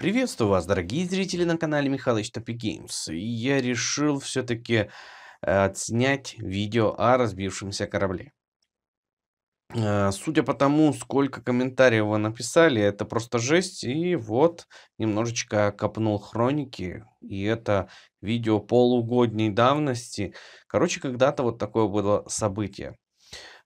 Приветствую вас, дорогие зрители на канале Михалыч Топи Геймс. Я решил все-таки э, отснять видео о разбившемся корабле. Э, судя по тому, сколько комментариев вы написали, это просто жесть. И вот, немножечко копнул хроники. И это видео полугодней давности. Короче, когда-то вот такое было событие.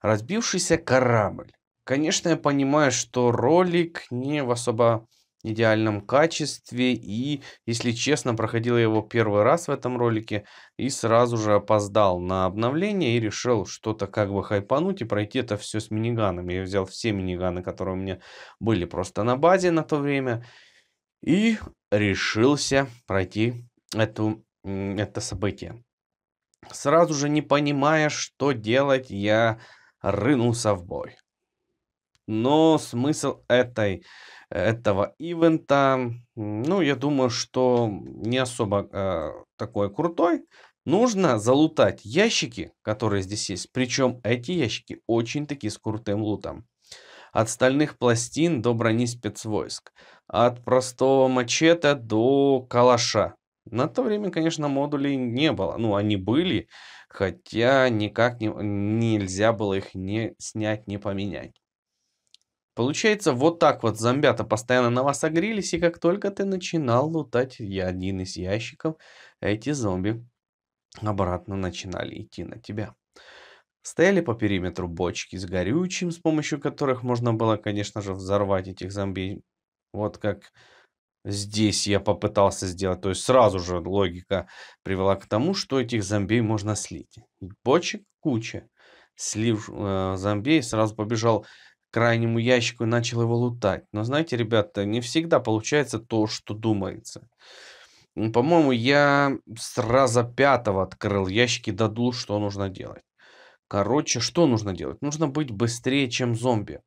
Разбившийся корабль. Конечно, я понимаю, что ролик не в особо идеальном качестве. И, если честно, проходил его первый раз в этом ролике и сразу же опоздал на обновление и решил что-то как бы хайпануть и пройти это все с миниганами. Я взял все миниганы, которые у меня были просто на базе на то время и решился пройти эту, это событие. Сразу же не понимая, что делать, я рынулся в бой. Но смысл этой, этого ивента, ну, я думаю, что не особо э, такой крутой. Нужно залутать ящики, которые здесь есть. Причем эти ящики очень такие с крутым лутом. От стальных пластин до брони спецвойск. От простого мачете до калаша. На то время, конечно, модулей не было. Ну, они были, хотя никак не, нельзя было их не снять, не поменять. Получается, вот так вот зомбята постоянно на вас огрелись, и как только ты начинал лутать я один из ящиков, эти зомби обратно начинали идти на тебя. Стояли по периметру бочки с горючим, с помощью которых можно было, конечно же, взорвать этих зомби. Вот как здесь я попытался сделать. То есть сразу же логика привела к тому, что этих зомби можно слить. Бочек куча. Слив э, зомби сразу побежал крайнему ящику и начал его лутать. Но знаете, ребята, не всегда получается то, что думается. По-моему, я с раза пятого открыл ящики, додул, что нужно делать. Короче, что нужно делать? Нужно быть быстрее, чем зомби.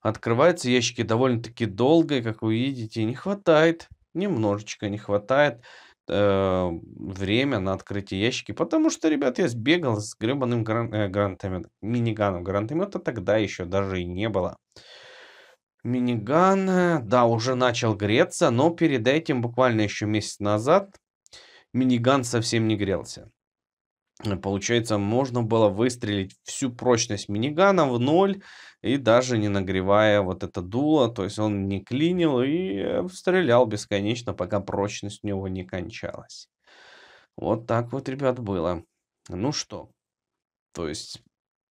Открываются ящики довольно-таки долго, и, как вы видите, не хватает. Немножечко не хватает э, время на открытие ящики, потому что, ребят, я сбегал с гребаным гран, э, гранатометом, миниганом гранатомета, тогда еще даже и не было. Миниган, э, да, уже начал греться, но перед этим, буквально еще месяц назад, миниган совсем не грелся. Э, получается, можно было выстрелить всю прочность минигана в ноль, и даже не нагревая вот это дуло, то есть он не клинил и стрелял бесконечно, пока прочность у него не кончалась. Вот так вот, ребят, было. Ну что, то есть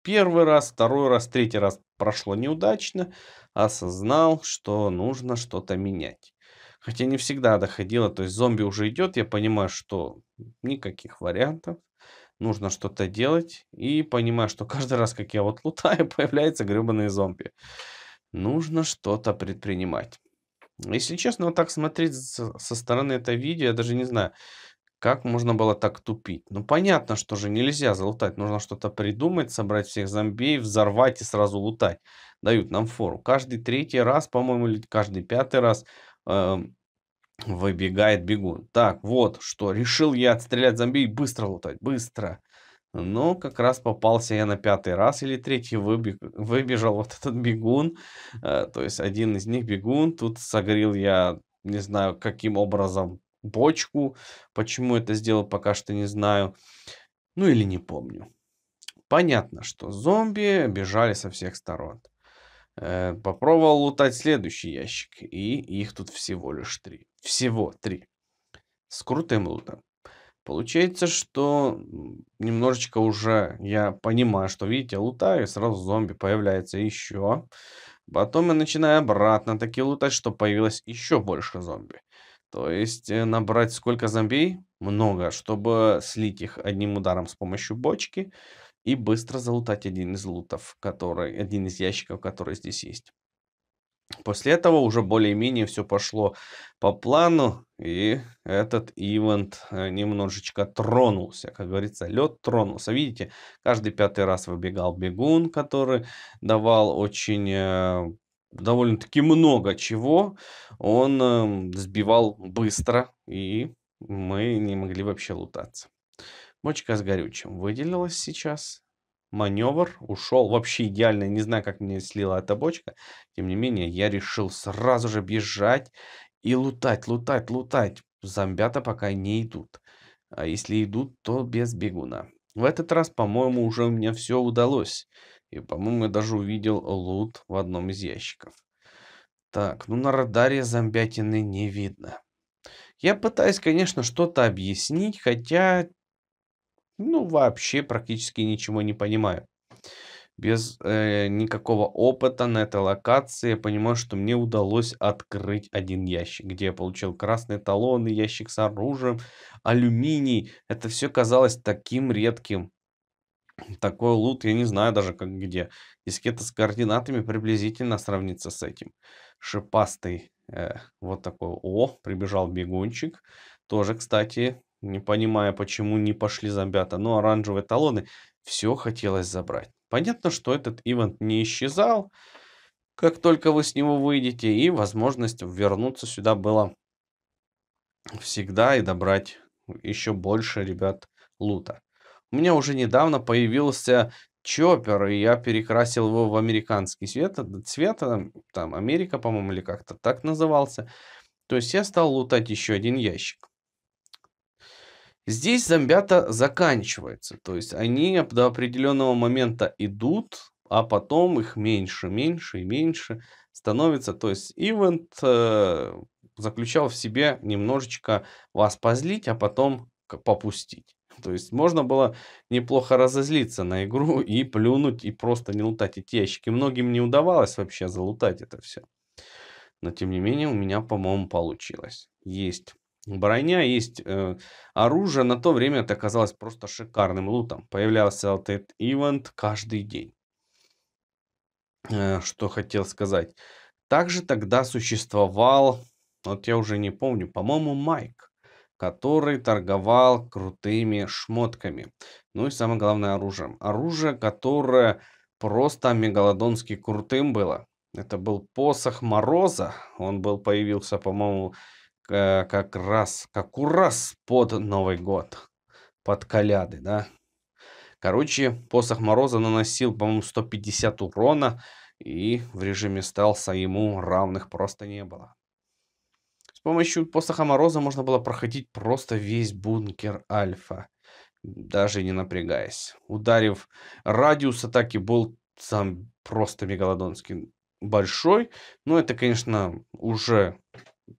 первый раз, второй раз, третий раз прошло неудачно, осознал, что нужно что-то менять. Хотя не всегда доходило, то есть зомби уже идет, я понимаю, что никаких вариантов нужно что-то делать. И понимаю, что каждый раз, как я вот лутаю, появляются гребаные зомби. Нужно что-то предпринимать. Если честно, вот так смотреть со стороны это видео, я даже не знаю, как можно было так тупить. Ну, понятно, что же нельзя залутать. Нужно что-то придумать, собрать всех зомби, взорвать и сразу лутать. Дают нам фору. Каждый третий раз, по-моему, или каждый пятый раз э, Выбегает бегун. Так, вот что. Решил я отстрелять зомби и быстро лутать. Быстро. Но ну, как раз попался я на пятый раз или третий выбег, выбежал вот этот бегун. Э, то есть один из них бегун. Тут согрел я, не знаю, каким образом бочку. Почему это сделал, пока что не знаю. Ну или не помню. Понятно, что зомби бежали со всех сторон. Э, попробовал лутать следующий ящик. И их тут всего лишь три. Всего три. С крутым лутом. Получается, что немножечко уже я понимаю, что, видите, лутаю, и сразу зомби появляется еще. Потом я начинаю обратно таки лутать, что появилось еще больше зомби. То есть э, набрать сколько зомби? Много, чтобы слить их одним ударом с помощью бочки и быстро залутать один из лутов, который, один из ящиков, который здесь есть. После этого уже более-менее все пошло по плану, и этот ивент э, немножечко тронулся. Как говорится, лед тронулся. Видите, каждый пятый раз выбегал бегун, который давал очень э, довольно-таки много чего. Он эм, сбивал быстро, и мы не могли вообще лутаться. Бочка с горючим выделилась сейчас маневр ушел вообще идеально. Не знаю, как мне слила эта бочка. Тем не менее, я решил сразу же бежать и лутать, лутать, лутать. Зомбята пока не идут. А если идут, то без бегуна. В этот раз, по-моему, уже у меня все удалось. И, по-моему, я даже увидел лут в одном из ящиков. Так, ну на радаре зомбятины не видно. Я пытаюсь, конечно, что-то объяснить, хотя ну, вообще практически ничего не понимаю. Без э, никакого опыта на этой локации я понимаю, что мне удалось открыть один ящик, где я получил красные талоны, ящик с оружием, алюминий. Это все казалось таким редким. Такой лут, я не знаю даже как где. Дискета с координатами приблизительно сравнится с этим. Шипастый э, вот такой. О, прибежал бегунчик. Тоже, кстати, не понимая, почему не пошли за бята, но оранжевые талоны все хотелось забрать. Понятно, что этот ивент не исчезал, как только вы с него выйдете, и возможность вернуться сюда была всегда и добрать еще больше, ребят, лута. У меня уже недавно появился Чоппер, и я перекрасил его в американский цвет, цвет э, там Америка, по-моему, или как-то так назывался. То есть я стал лутать еще один ящик. Здесь зомбята заканчивается, то есть они до определенного момента идут, а потом их меньше, меньше и меньше становится. То есть ивент э, заключал в себе немножечко вас позлить, а потом попустить. То есть можно было неплохо разозлиться на игру и плюнуть, и просто не лутать эти ящики. Многим не удавалось вообще залутать это все. Но тем не менее у меня, по-моему, получилось. Есть Броня есть э, оружие. На то время это оказалось просто шикарным лутом. Появлялся вот этот ивент каждый день. Э, что хотел сказать. Также тогда существовал, вот я уже не помню, по-моему, Майк, который торговал крутыми шмотками. Ну и самое главное оружием. Оружие, которое просто мегалодонски крутым было. Это был посох Мороза. Он был, появился, по-моему, Э, как раз, как ураз под Новый год, под коляды, да. Короче, посох Мороза наносил, по-моему, 150 урона, и в режиме стелса ему равных просто не было. С помощью посоха Мороза можно было проходить просто весь бункер Альфа, даже не напрягаясь. Ударив радиус атаки был сам просто мегалодонский большой, но ну, это, конечно, уже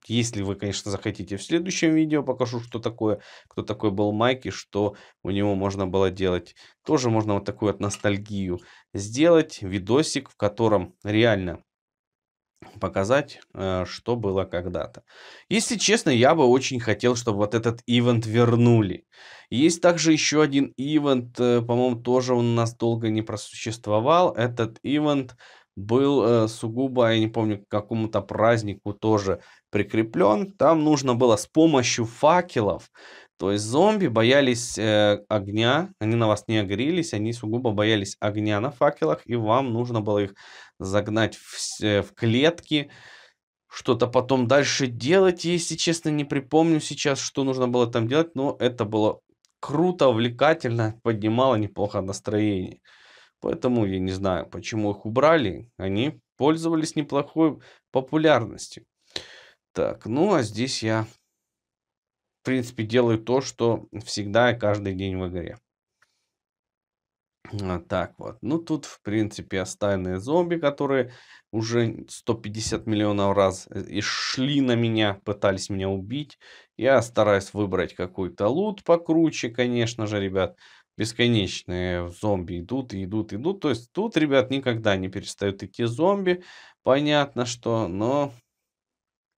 если вы, конечно, захотите, в следующем видео покажу, что такое, кто такой был Майк и что у него можно было делать. Тоже можно вот такую вот ностальгию сделать, видосик, в котором реально показать, э, что было когда-то. Если честно, я бы очень хотел, чтобы вот этот ивент вернули. Есть также еще один ивент, э, по-моему, тоже он у нас долго не просуществовал. Этот ивент... Event был э, сугубо, я не помню, к какому-то празднику тоже прикреплен. Там нужно было с помощью факелов, то есть зомби боялись э, огня, они на вас не огрелись, они сугубо боялись огня на факелах, и вам нужно было их загнать в, э, в клетки, что-то потом дальше делать. Если честно, не припомню сейчас, что нужно было там делать, но это было круто, увлекательно, поднимало неплохо настроение. Поэтому я не знаю, почему их убрали. Они пользовались неплохой популярностью. Так, ну а здесь я, в принципе, делаю то, что всегда и каждый день в игре. А, так вот, ну тут, в принципе, остальные зомби, которые уже 150 миллионов раз э, и шли на меня, пытались меня убить. Я стараюсь выбрать какой-то лут покруче, конечно же, ребят бесконечные зомби идут и идут, идут. То есть тут, ребят, никогда не перестают идти зомби. Понятно, что, но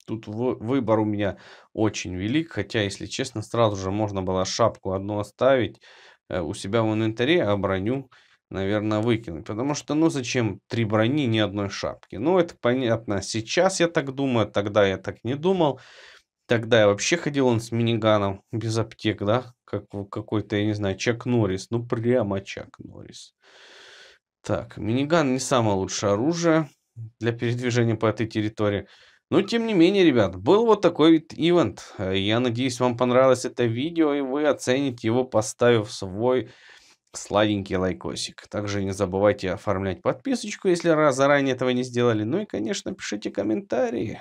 тут выбор у меня очень велик. Хотя, если честно, сразу же можно было шапку одну оставить э, у себя в инвентаре, а броню, наверное, выкинуть. Потому что, ну, зачем три брони, ни одной шапки? Ну, это понятно. Сейчас я так думаю, тогда я так не думал. Тогда я вообще ходил он с миниганом без аптек, да? как какой-то, я не знаю, Чак Норрис. Ну, прямо Чак Норрис. Так, миниган не самое лучшее оружие для передвижения по этой территории. Но, тем не менее, ребят, был вот такой вот ивент. Э, я надеюсь, вам понравилось это видео, и вы оцените его, поставив свой сладенький лайкосик. Также не забывайте оформлять подписочку, если раз заранее этого не сделали. Ну и, конечно, пишите комментарии.